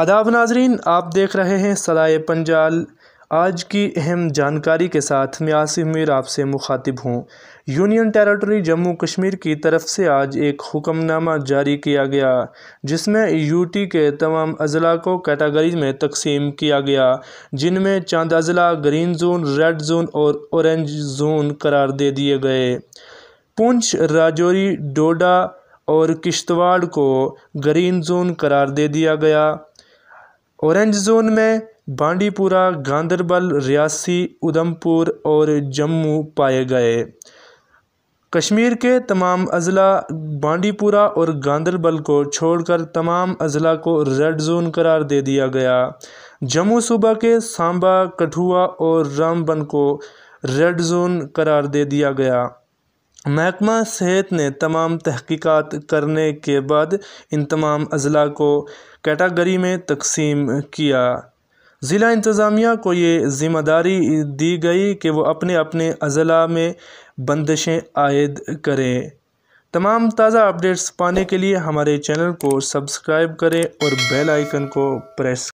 आदाब नाजरीन आप देख रहे हैं सलाए पंजाल आज की अहम जानकारी के साथ मैं आसिफ मीर आपसे मुखातिब हूँ यूनियन टेरिटरी जम्मू कश्मीर की तरफ से आज एक हुक्मनामा जारी किया गया जिसमें यूटी के तमाम अजला को कैटागरी में तकसीम किया गया जिनमें चंद अजला ग्रीन जोन रेड जोन और ऑरेंज जोन करार दे दिए गए पुंछ राजौरी डोडा और किश्तवाड़ को ग्रीन जोन करार दे दिया गया ऑरेंज जोन में बांडीपुरा गांधरबल रियासी उधमपुर और जम्मू पाए गए कश्मीर के तमाम अजला बांडीपुरा और गांधरबल को छोड़कर तमाम अजला को रेड जोन करार दे दिया गया जम्मू सूबा के सांबा कठुआ और रामबन को रेड जोन करार दे दिया गया महकमा सेहत ने तमाम तहक़ीक़ात करने के बाद इन तमाम अज़ला को कैटागरी में तक़सीम किया ज़िला इंतज़ामिया को ये ज़िम्मेदारी दी गई कि वो अपने अपने अज़ला में बंदिशें आयद करें तमाम ताज़ा अपडेट्स पाने के लिए हमारे चैनल को सब्सक्राइब करें और बेल आइकन को प्रेस